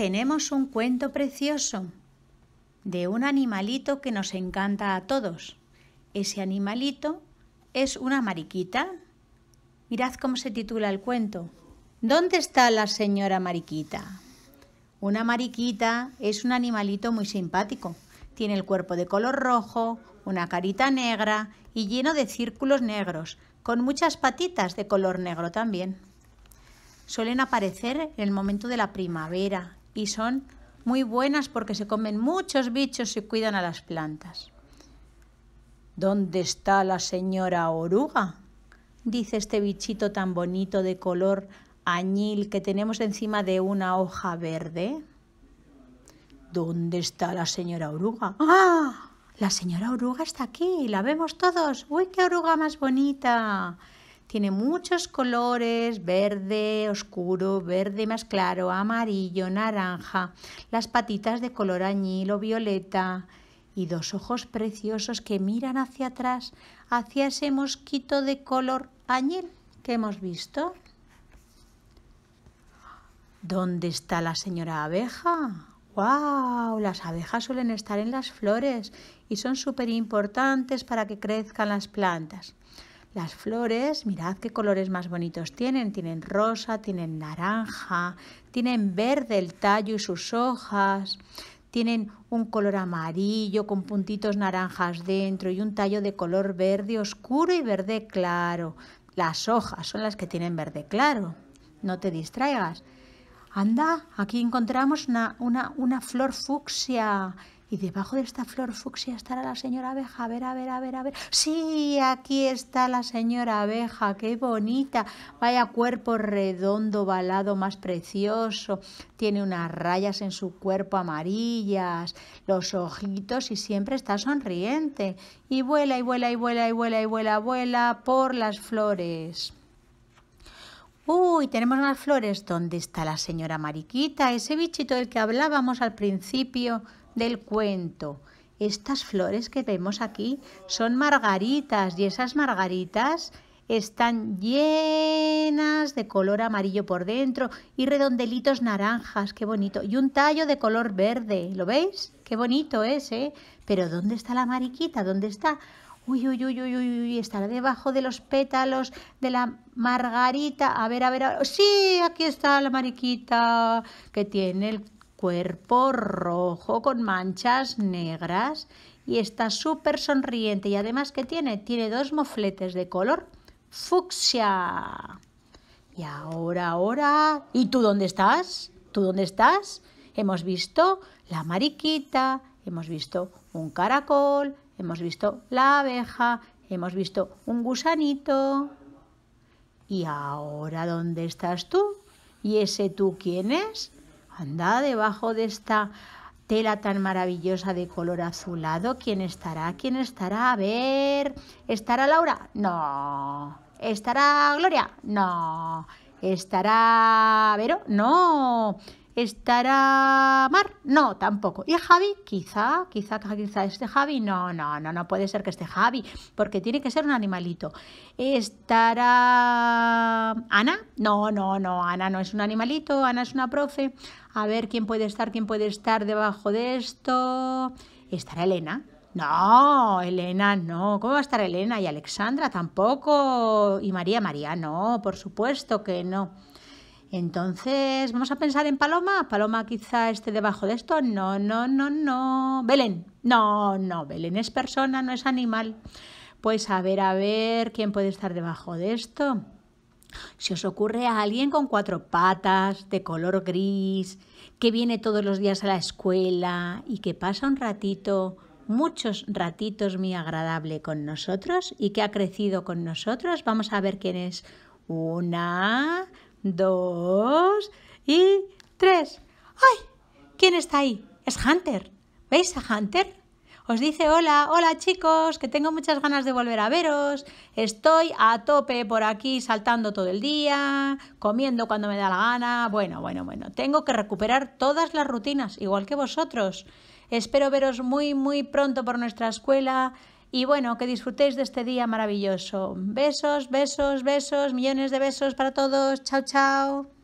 tenemos un cuento precioso de un animalito que nos encanta a todos. Ese animalito es una mariquita. Mirad cómo se titula el cuento. ¿Dónde está la señora mariquita? Una mariquita es un animalito muy simpático. Tiene el cuerpo de color rojo, una carita negra y lleno de círculos negros, con muchas patitas de color negro también. Suelen aparecer en el momento de la primavera, y son muy buenas porque se comen muchos bichos y cuidan a las plantas. ¿Dónde está la señora oruga? dice este bichito tan bonito de color añil que tenemos encima de una hoja verde. ¿Dónde está la señora oruga? ¡Ah! La señora oruga está aquí, la vemos todos. ¡Uy, qué oruga más bonita! Tiene muchos colores, verde oscuro, verde más claro, amarillo, naranja, las patitas de color añil o violeta y dos ojos preciosos que miran hacia atrás, hacia ese mosquito de color añil que hemos visto. ¿Dónde está la señora abeja? ¡Wow! Las abejas suelen estar en las flores y son súper importantes para que crezcan las plantas. Las flores, mirad qué colores más bonitos tienen. Tienen rosa, tienen naranja, tienen verde el tallo y sus hojas. Tienen un color amarillo con puntitos naranjas dentro y un tallo de color verde oscuro y verde claro. Las hojas son las que tienen verde claro. No te distraigas. Anda, aquí encontramos una, una, flor fucsia y debajo de esta flor fucsia estará la señora abeja. A ver, a ver, a ver, a ver. Sí, aquí está la señora abeja, qué bonita. Vaya cuerpo redondo, balado, más precioso. Tiene unas rayas en su cuerpo amarillas, los ojitos y siempre está sonriente. Y vuela y vuela y vuela y vuela y vuela, vuela por las flores. Uy, tenemos unas flores. ¿Dónde está la señora Mariquita? Ese bichito del que hablábamos al principio del cuento. Estas flores que vemos aquí son margaritas y esas margaritas están llenas de color amarillo por dentro y redondelitos naranjas, qué bonito. Y un tallo de color verde, ¿lo veis? Qué bonito es, ¿eh? Pero ¿dónde está la mariquita? ¿Dónde está? Uy, uy, uy, uy, uy, estará debajo de los pétalos de la margarita. A ver, a ver, a ver. Sí, aquí está la mariquita que tiene el cuerpo rojo con manchas negras y está súper sonriente. Y además, que tiene? Tiene dos mofletes de color fucsia. Y ahora, ahora... ¿Y tú dónde estás? ¿Tú dónde estás? Hemos visto la mariquita, hemos visto un caracol, hemos visto la abeja, hemos visto un gusanito. ¿Y ahora dónde estás tú? ¿Y ese tú quién es? Anda debajo de esta tela tan maravillosa de color azulado. ¿Quién estará? ¿Quién estará? A ver, ¿estará Laura? No. ¿Estará Gloria? No. ¿Estará Vero? No. ¿Estará Mar? No, tampoco. ¿Y Javi? Quizá, quizá, quizá este Javi. No, no, no, no puede ser que esté Javi, porque tiene que ser un animalito. ¿Estará Ana? No, no, no, Ana no es un animalito, Ana es una profe. A ver quién puede estar, quién puede estar debajo de esto. ¿Estará Elena? No, Elena no. ¿Cómo va a estar Elena? Y Alexandra tampoco. Y María, María no, por supuesto que no. Entonces, vamos a pensar en Paloma. Paloma quizá esté debajo de esto. No, no, no, no. Belén. No, no, Belén es persona, no es animal. Pues a ver, a ver, ¿quién puede estar debajo de esto? Si os ocurre a alguien con cuatro patas, de color gris, que viene todos los días a la escuela y que pasa un ratito, muchos ratitos muy agradable con nosotros y que ha crecido con nosotros, vamos a ver quién es. Una, dos y tres. ¡Ay! ¿Quién está ahí? Es Hunter. ¿Veis a Hunter? Os dice hola, hola chicos, que tengo muchas ganas de volver a veros. Estoy a tope por aquí saltando todo el día, comiendo cuando me da la gana. Bueno, bueno, bueno, tengo que recuperar todas las rutinas, igual que vosotros. Espero veros muy, muy pronto por nuestra escuela. Y bueno, que disfrutéis de este día maravilloso. Besos, besos, besos, millones de besos para todos. Chao, chao.